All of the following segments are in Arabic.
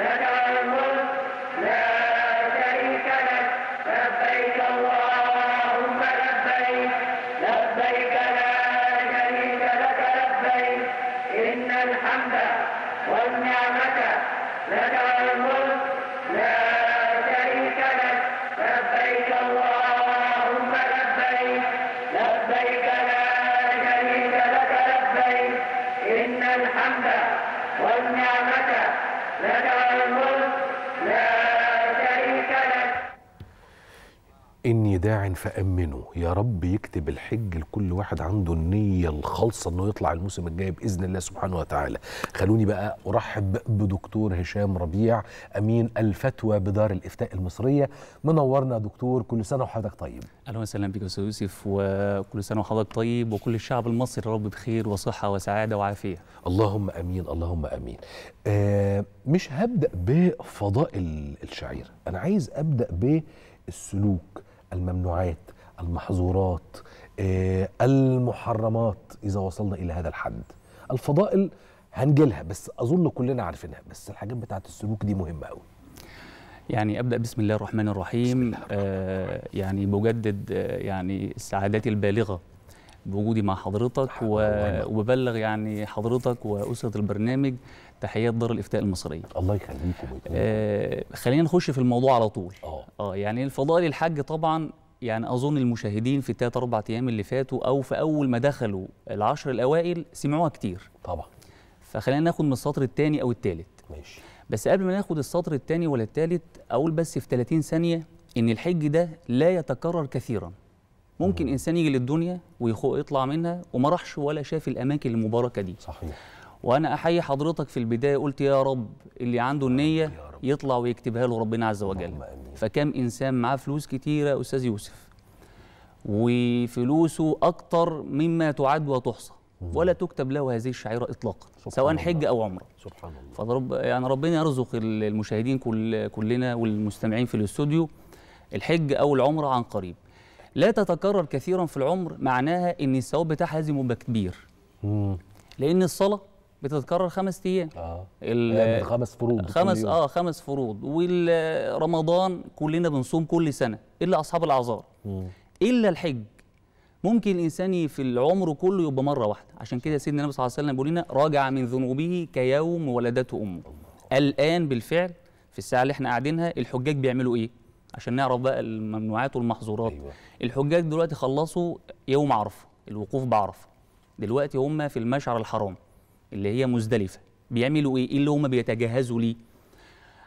¡Venga! داع فامنوا يا رب يكتب الحج لكل واحد عنده النيه الخالصه انه يطلع الموسم الجاي باذن الله سبحانه وتعالى خلوني بقى ارحب بدكتور هشام ربيع امين الفتوى بدار الافتاء المصريه منورنا دكتور كل سنه وحضرتك طيب اهلا وسهلا بك استاذ يوسف وكل سنه وحضرتك طيب وكل الشعب المصري رب بخير وصحه وسعاده وعافيه اللهم امين اللهم امين آه مش هبدا بفضاء الشعير انا عايز ابدا بالسلوك الممنوعات المحظورات آه، المحرمات إذا وصلنا إلى هذا الحد الفضائل هنجلها بس أظن كلنا عارفينها بس الحاجات بتاعت السلوك دي مهمة أوي يعني ابدا بسم الله الرحمن الرحيم, الله آه يعني بجدد آه، يعني سعادتي البالغه بوجودي مع حضرتك وببلغ يعني حضرتك واسره البرنامج تحيات دار الافتاء المصريه الله يخليكم آه خلينا نخش في الموضوع على طول اه اه يعني الفضائل الحج طبعا يعني اظن المشاهدين في الثلاث اربع ايام اللي فاتوا او في اول ما دخلوا العشر الاوائل سمعوها كتير طبعا فخلينا ناخد من السطر الثاني او الثالث ماشي بس قبل ما ناخد السطر الثاني ولا الثالث اقول بس في 30 ثانيه ان الحج ده لا يتكرر كثيرا ممكن مم. انسان يجي للدنيا ويطلع منها وما راحش ولا شاف الاماكن المباركه دي صحيح وانا احيي حضرتك في البدايه قلت يا رب اللي عنده النيه يطلع ويكتبها له ربنا عز وجل فكم انسان معاه فلوس كتيره استاذ يوسف وفلوسه اكتر مما تعد وتحصى ولا تكتب له هذه الشعيره اطلاقا سواء حج او عمره سبحان الله فرب يعني ربنا يرزق المشاهدين كل كلنا والمستمعين في الاستوديو الحج او العمره عن قريب لا تتكرر كثيرا في العمر معناها ان الثواب بتاعها لازم يبقى كبير لان الصلاه بتتكرر خمس ايام اه خمس فروض خمس اه خمس فروض ورمضان كلنا بنصوم كل سنه الا اصحاب الاعذار الا الحج ممكن الانسان في العمر كله يبقى مره واحده عشان كده سيدنا النبي صلى الله عليه وسلم بيقول لنا راجع من ذنوبه كيوم ولدته امه الان بالفعل في الساعه اللي احنا قاعدينها الحجاج بيعملوا ايه عشان نعرف بقى الممنوعات والمحظورات أيوة. الحجاج دلوقتي خلصوا يوم عرفه الوقوف بعرفه دلوقتي هم في المشعر الحرام اللي هي مزدلفه بيعملوا ايه؟ ايه اللي هم بيتجهزوا ليه؟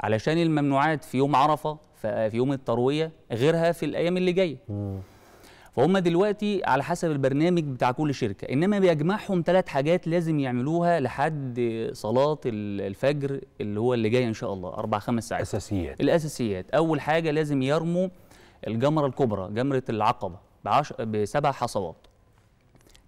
علشان الممنوعات في يوم عرفه في يوم الترويه غيرها في الايام اللي جايه. فهم دلوقتي على حسب البرنامج بتاع كل شركه، انما بيجمعهم ثلاث حاجات لازم يعملوها لحد صلاه الفجر اللي هو اللي جاي ان شاء الله اربع خمس ساعات. اساسيات. الاساسيات، اول حاجه لازم يرموا الجمره الكبرى، جمره العقبه بسبع حصوات.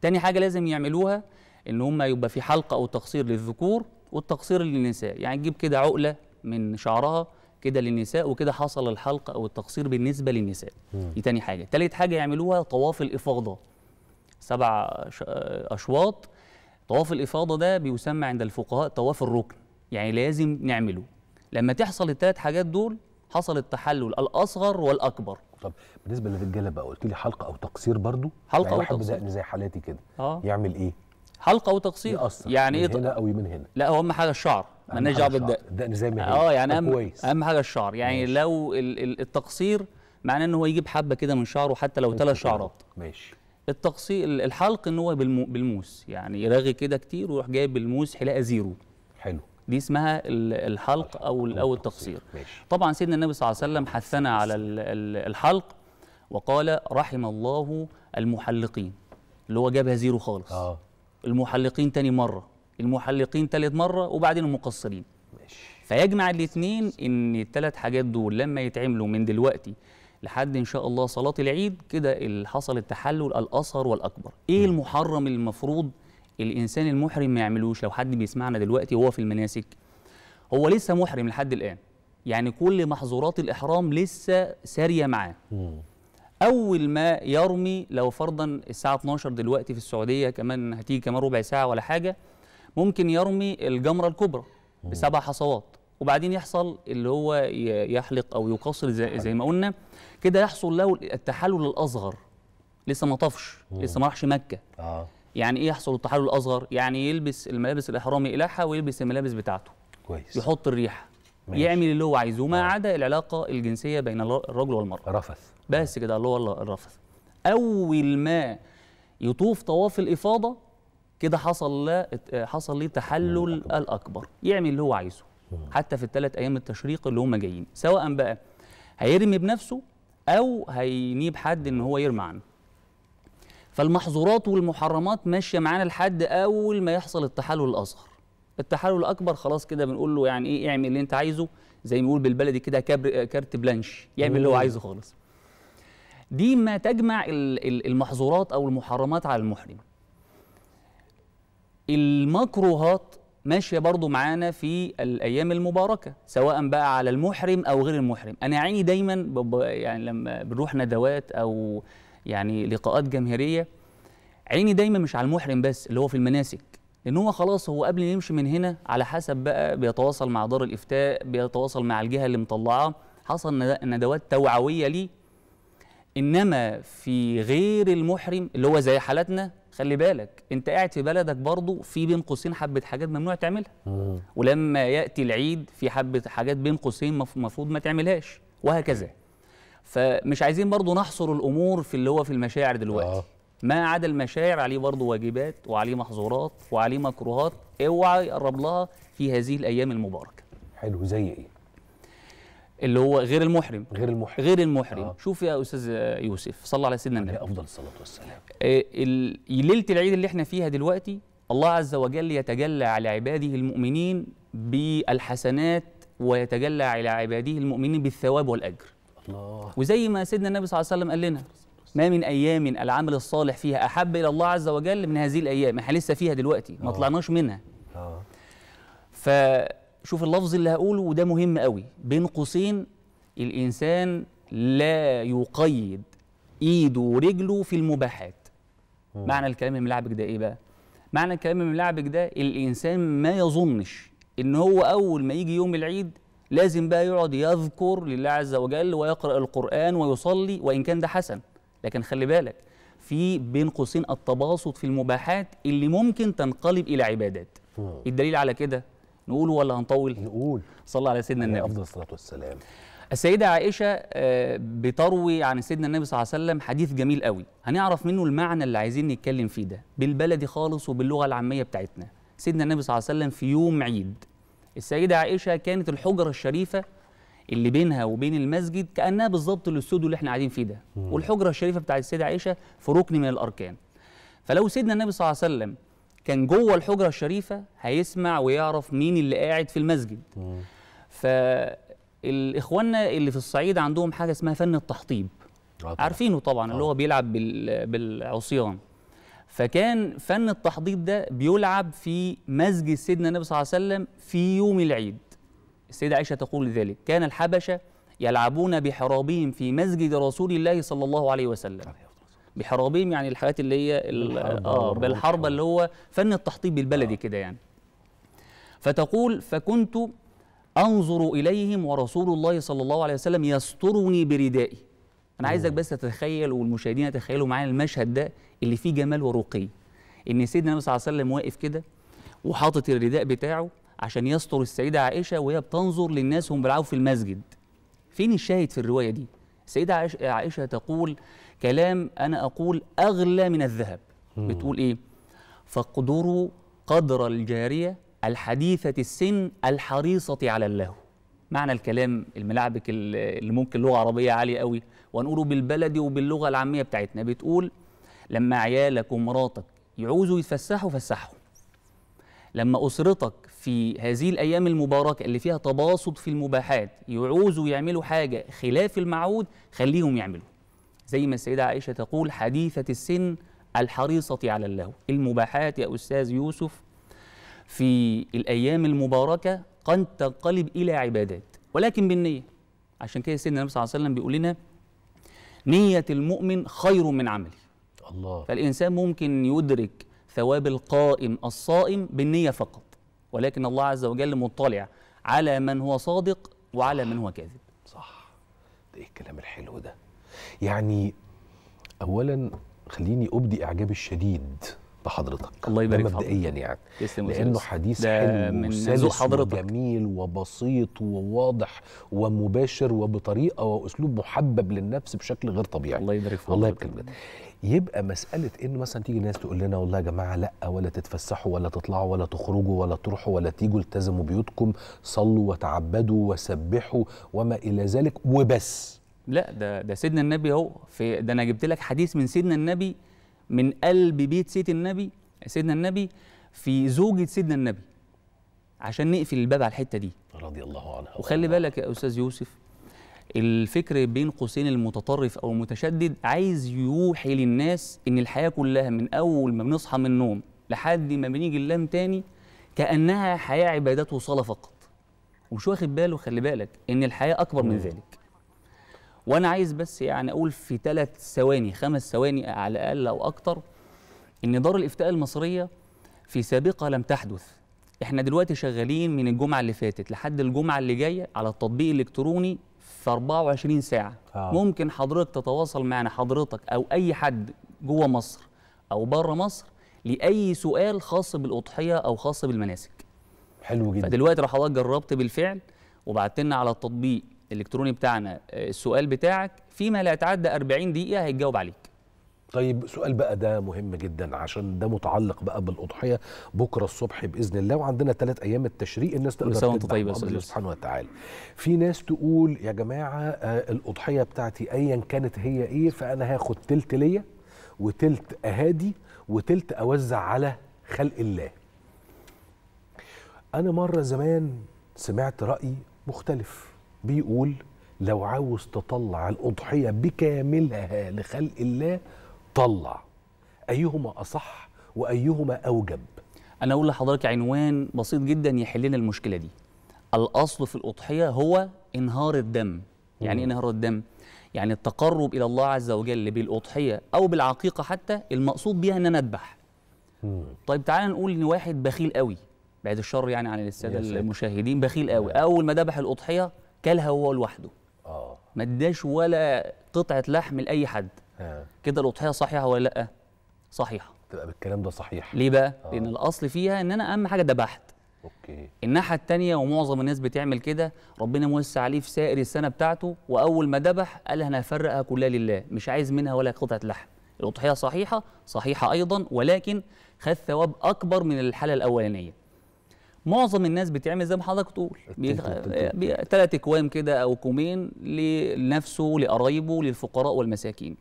تاني حاجه لازم يعملوها ان هم يبقى في حلقه او تقصير للذكور والتقصير للنساء يعني تجيب كده عقله من شعرها كده للنساء وكده حصل الحلقه او التقصير بالنسبه للنساء دي تاني حاجه تالت حاجه يعملوها طواف الافاضه سبع اشواط طواف الافاضه ده بيسمى عند الفقهاء طواف الركن يعني لازم نعمله لما تحصل التلات حاجات دول حصل التحلل الاصغر والاكبر طب بالنسبه للرجاله بقى قلت لي حلقه او تقصير برضو حلقه يعني او تقصير زي حالاتي كده آه. يعمل ايه حلقه وتقصير يأثر يعني من هنا قوي من هنا لا هو اهم حاجه الشعر مالناش دعوه بالدقن الدقن زي ما آه، هي اه يعني اهم كويس. اهم حاجه الشعر يعني ماشي. لو التقصير معناه ان هو يجيب حبه كده من شعره حتى لو ثلاث شعرات ماشي التقصير الحلق ان هو بالموس يعني يرغي كده كتير ويروح جايب بالموس حلاقه زيرو حلو دي اسمها الحلق او او التقصير ماشي. طبعا سيدنا النبي صلى الله عليه وسلم حثنا على الحلق وقال رحم الله المحلقين اللي هو جابها زيرو خالص آه. المحلقين تاني مرة المحلقين تالت مرة وبعدين المقصرين ماشي فيجمع الاثنين ان الثلاث حاجات دول لما يتعملوا من دلوقتي لحد ان شاء الله صلاه العيد كده اللي حصل التحلل الاصغر والاكبر ايه المحرم اللي المفروض الانسان المحرم ما يعملوش لو حد بيسمعنا دلوقتي وهو في المناسك هو لسه محرم لحد الان يعني كل محظورات الاحرام لسه ساريه معاه اول ما يرمي لو فرضا الساعه 12 دلوقتي في السعوديه كمان هتيجي كمان ربع ساعه ولا حاجه ممكن يرمي الجمره الكبرى بسبع حصوات وبعدين يحصل اللي هو يحلق او يقصر زي, زي ما قلنا كده يحصل له التحلل الاصغر لسه ما طفش لسه ما راحش مكه آه. يعني ايه يحصل التحلل الاصغر يعني يلبس الملابس الاحرامي الحه ويلبس الملابس بتاعته كويس يحط الريحه ماشي. يعمل اللي هو عايزه ما آه. عدا العلاقه الجنسيه بين الرجل والمراه رفث بس كده اللي هو الرفث اول ما يطوف طواف الافاضه كده حصل له حصل ليه تحلل الاكبر يعمل اللي هو عايزه حتى في الثلاث ايام التشريق اللي هم جايين سواء بقى هيرمي بنفسه او هينيب حد ان هو يرمي عنه فالمحظورات والمحرمات ماشيه معانا لحد اول ما يحصل التحلل الاصغر التحلل الاكبر خلاص كده بنقول له يعني ايه اعمل اللي انت عايزه زي ما بيقول بالبلدي كده كارت بلانش يعمل اللي هو عايزه خالص دي ما تجمع المحظورات او المحرمات على المحرم المكروهات ماشيه برضو معانا في الايام المباركه سواء بقى على المحرم او غير المحرم انا عيني دايما يعني لما بنروح ندوات او يعني لقاءات جماهيريه عيني دايما مش على المحرم بس اللي هو في المناسك لان هو خلاص هو قبل ما يمشي من هنا على حسب بقى بيتواصل مع دار الافتاء بيتواصل مع الجهه اللي مطلعاه حصل ندوات توعويه ليه انما في غير المحرم اللي هو زي حالتنا خلي بالك انت قاعد في بلدك برضه في بين قوسين حبه حاجات ممنوع تعملها ولما ياتي العيد في حبه حاجات بين قوسين المفروض ما تعملهاش وهكذا فمش عايزين برضه نحصر الامور في اللي هو في المشاعر دلوقتي آه. ما عدا المشاعر عليه برضه واجبات وعليه محظورات وعليه مكروهات اوعى يقرب لها في هذه الايام المباركه حلو زي ايه اللي هو غير المحرم غير المحرم غير المحرم آه. شوف يا استاذ يوسف صلى على سيدنا النبي افضل الصلاه والسلام آه، ليله العيد اللي احنا فيها دلوقتي الله عز وجل يتجلى على عباده المؤمنين بالحسنات ويتجلى على عباده المؤمنين بالثواب والاجر الله وزي ما سيدنا النبي صلى الله عليه وسلم قال لنا ما من ايام العمل الصالح فيها احب الى الله عز وجل من هذه الايام احنا لسه فيها دلوقتي ما آه. طلعناش منها آه. ف شوف اللفظ اللي هقوله وده مهم قوي بين قوسين الإنسان لا يقيد إيده ورجله في المباحات مم. معنى الكلام الملعبك ده إيه بقى؟ معنى الكلام الملعبك ده الإنسان ما يظنش إن هو أول ما يجي يوم العيد لازم بقى يقعد يذكر لله عز وجل ويقرأ القرآن ويصلي وإن كان ده حسن لكن خلي بالك في بين قوسين التباسط في المباحات اللي ممكن تنقلب إلى عبادات الدليل على كده نقول ولا هنطول نقول صلى على سيدنا النبي افضل الصلاه والسلام السيدة عائشة آه، بتروي عن سيدنا النبي صلى الله عليه وسلم حديث جميل قوي هنعرف منه المعنى اللي عايزين نتكلم فيه ده بالبلدي خالص وباللغة العامية بتاعتنا سيدنا النبي صلى الله عليه وسلم في يوم عيد السيدة عائشة كانت الحجرة الشريفة اللي بينها وبين المسجد كأنها بالظبط الاستوديو اللي احنا قاعدين فيه ده والحجرة الشريفة بتاعت السيدة عائشة في ركن من الأركان فلو سيدنا النبي صلى الله عليه وسلم كان جوه الحجره الشريفه هيسمع ويعرف مين اللي قاعد في المسجد فالاخواننا اللي في الصعيد عندهم حاجه اسمها فن التحطيب آه، عطل. عارفينه طبعا أوه. اللي هو آه. بيلعب بالعصيان فكان فن التحضيض ده بيلعب في مسجد سيدنا النبي صلى الله عليه وسلم في يوم العيد السيدة عائشة تقول ذلك كان الحبشة يلعبون بحرابهم في مسجد رسول الله صلى الله عليه وسلم بحرابيم يعني الحاجات اللي هي اه بالحربه اللي هو فن التحطيب البلدي آه. كده يعني فتقول فكنت انظر اليهم ورسول الله صلى الله عليه وسلم يسترني بردائي انا عايزك بس تتخيل والمشاهدين يتخيلوا معايا المشهد ده اللي فيه جمال ورقي ان سيدنا النبي صلى الله عليه وسلم واقف كده وحاطط الرداء بتاعه عشان يستر السيده عائشه وهي بتنظر للناس هم بيلعبوا في المسجد فين الشاهد في الروايه دي السيدة عائشة تقول كلام أنا أقول أغلى من الذهب مم. بتقول إيه فاقدروا قدر الجارية الحديثة السن الحريصة على اللهو معنى الكلام الملعبك اللي ممكن لغة عربية عالية قوي ونقوله بالبلدي وباللغة العامية بتاعتنا بتقول لما عيالك ومراتك يعوزوا يتفسحوا فسحوا لما أسرتك في هذه الأيام المباركة اللي فيها تباسط في المباحات يعوزوا يعملوا حاجة خلاف المعهود خليهم يعملوا زي ما السيدة عائشة تقول حديثة السن الحريصة على اللهو المباحات يا أستاذ يوسف في الأيام المباركة قد تنقلب إلى عبادات ولكن بالنية عشان كده سيدنا النبي صلى الله عليه وسلم بيقول لنا نية المؤمن خير من عمله الله فالإنسان ممكن يدرك ثواب القائم الصائم بالنية فقط ولكن الله عز وجل مطلع على من هو صادق وعلى من هو كاذب صح ده ايه الكلام الحلو ده يعني اولا خليني ابدي اعجابي الشديد بحضرتك الله يبارك ده مبدئيا يعني لانه حديث حلو من وسلس حضرتك جميل وبسيط وواضح ومباشر وبطريقه واسلوب محبب للنفس بشكل غير طبيعي الله يبارك فيك الله يبارك يبقى مساله ان مثلا تيجي ناس تقول لنا والله يا جماعه لا ولا تتفسحوا ولا تطلعوا ولا تخرجوا ولا تروحوا ولا تيجوا التزموا بيوتكم صلوا وتعبدوا وسبحوا وما الى ذلك وبس لا ده ده سيدنا النبي اهو في ده انا جبت لك حديث من سيدنا النبي من قلب بيت سيد النبي سيدنا النبي في زوجة سيدنا النبي عشان نقفل الباب على الحتة دي رضي الله عنها وخلي بالك يا أستاذ يوسف الفكر بين قوسين المتطرف أو المتشدد عايز يوحي للناس إن الحياة كلها من أول ما بنصحى من النوم لحد ما بنيجي اللام تاني كأنها حياة عبادات وصلاة فقط ومش واخد باله خلي بالك إن الحياة أكبر من ذلك وانا عايز بس يعني اقول في ثلاث ثواني خمس ثواني على الاقل او اكتر ان دار الافتاء المصريه في سابقه لم تحدث احنا دلوقتي شغالين من الجمعه اللي فاتت لحد الجمعه اللي جايه على التطبيق الالكتروني في 24 ساعه آه. ممكن حضرتك تتواصل معنا حضرتك او اي حد جوه مصر او بره مصر لاي سؤال خاص بالاضحيه او خاص بالمناسك حلو جدا فدلوقتي لو حضرتك جربت بالفعل وبعت لنا على التطبيق الالكتروني بتاعنا آه، السؤال بتاعك فيما لا يتعدى 40 دقيقه هيتجاوب عليك طيب سؤال بقى ده مهم جدا عشان ده متعلق بقى بالاضحيه بكره الصبح باذن الله وعندنا ثلاث ايام التشريق الناس تقدر طيب سبحانه وتعالى في ناس تقول يا جماعه آه، الاضحيه بتاعتي ايا كانت هي ايه فانا هاخد تلت ليا وتلت اهادي وتلت اوزع على خلق الله انا مره زمان سمعت راي مختلف بيقول لو عاوز تطلع الأضحية بكاملها لخلق الله طلع أيهما أصح وأيهما أوجب أنا أقول لحضرتك عنوان بسيط جدا يحل لنا المشكلة دي الأصل في الأضحية هو إنهار الدم يعني إيه إنهار الدم؟ يعني التقرب إلى الله عز وجل بالأضحية أو بالعقيقة حتى المقصود بها إن أنا أذبح طيب تعالى نقول إن واحد بخيل قوي بعد الشر يعني عن السادة المشاهدين بخيل قوي أول ما ذبح الأضحية كلها هو لوحده اه ما اداش ولا قطعه لحم لاي حد آه. كده الاضحيه صحيحه ولا لا صحيحه تبقى بالكلام ده صحيح ليه بقى آه. لان الاصل فيها ان انا اهم حاجه ذبحت اوكي الناحيه الثانيه ومعظم الناس بتعمل كده ربنا موسع عليه في سائر السنه بتاعته واول ما ذبح قال انا هفرقها كلها لله مش عايز منها ولا قطعه لحم الاضحيه صحيحه صحيحه ايضا ولكن خد ثواب اكبر من الحاله الاولانيه معظم الناس بتعمل زي ما حضرتك تقول ثلاث اكوام كده او كومين لنفسه لقرايبه للفقراء والمساكين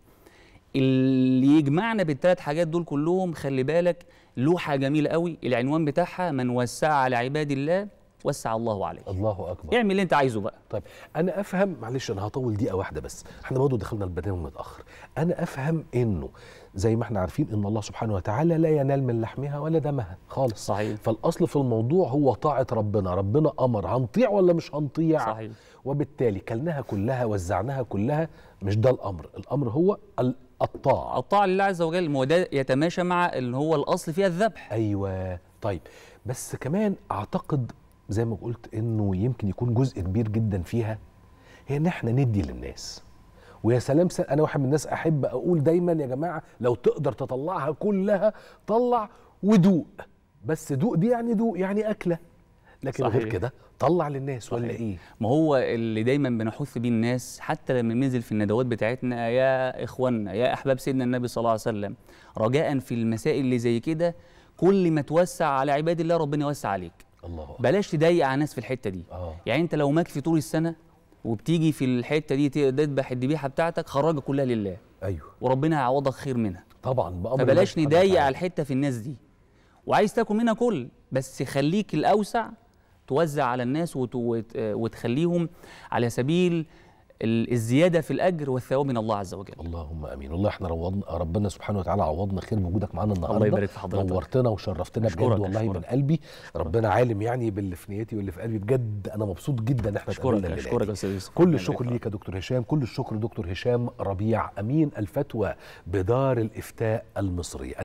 اللي يجمعنا بالثلاث حاجات دول كلهم خلي بالك لوحه جميله قوي العنوان بتاعها من وسع على عباد الله وسع الله عليه الله اكبر اعمل اللي انت عايزه بقى طيب انا افهم معلش انا هطول دقيقه واحده بس احنا برضه دخلنا البرنامج متاخر انا افهم انه زي ما احنا عارفين ان الله سبحانه وتعالى لا ينال من لحمها ولا دمها خالص صحيح فالاصل في الموضوع هو طاعه ربنا ربنا امر هنطيع ولا مش هنطيع صحيح وبالتالي كلناها كلها وزعناها كلها مش ده الامر الامر هو الطاعه الطاعه لله عز وجل وده يتماشى مع اللي هو الاصل فيها الذبح ايوه طيب بس كمان اعتقد زي ما قلت انه يمكن يكون جزء كبير جدا فيها هي ان احنا ندي للناس ويا سلام انا واحد من الناس احب اقول دايما يا جماعه لو تقدر تطلعها كلها طلع ودوق بس دوق دي يعني دوق يعني اكله لكن صحيح. غير كده طلع للناس صحيح. ولا ايه ما هو اللي دايما بنحث بيه الناس حتى لما بننزل في الندوات بتاعتنا يا اخواننا يا احباب سيدنا النبي صلى الله عليه وسلم رجاء في المسائل اللي زي كده كل ما توسع على عباد الله ربنا يوسع عليك الله بلاش تضايق على الناس في الحته دي آه. يعني انت لو ماك في طول السنه وبتيجي في الحته دي تذبح الذبيحه بتاعتك خرجها كلها لله ايوه وربنا هيعوضك خير منها طبعا بأمر فبلاش نضيق على الحته في الناس دي وعايز تاكل منها كل بس خليك الاوسع توزع على الناس وتخليهم على سبيل الزياده في الاجر والثواب من الله عز وجل اللهم امين والله احنا روضنا ربنا سبحانه وتعالى عوضنا خير بوجودك معانا النهارده الله يبارك في حضرتك نورتنا وشرفتنا بجد والله أشكرك. من قلبي ربنا عالم يعني باللي في نيتي واللي في قلبي بجد انا مبسوط جدا ان احنا اشكرك اشكرك يا استاذ كل الشكر ليك يا دكتور هشام كل الشكر دكتور هشام ربيع امين الفتوى بدار الافتاء المصري